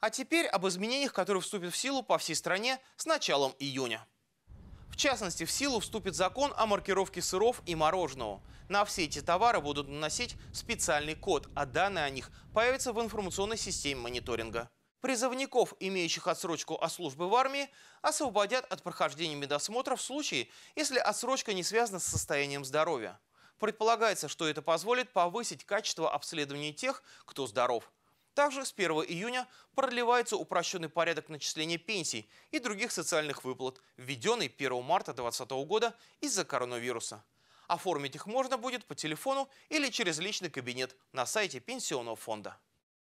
А теперь об изменениях, которые вступят в силу по всей стране с началом июня. В частности, в силу вступит закон о маркировке сыров и мороженого. На все эти товары будут наносить специальный код, а данные о них появятся в информационной системе мониторинга. Призывников, имеющих отсрочку от службы в армии, освободят от прохождения медосмотра в случае, если отсрочка не связана с состоянием здоровья. Предполагается, что это позволит повысить качество обследования тех, кто здоров. Также с 1 июня продлевается упрощенный порядок начисления пенсий и других социальных выплат, введенный 1 марта 2020 года из-за коронавируса. Оформить их можно будет по телефону или через личный кабинет на сайте Пенсионного фонда.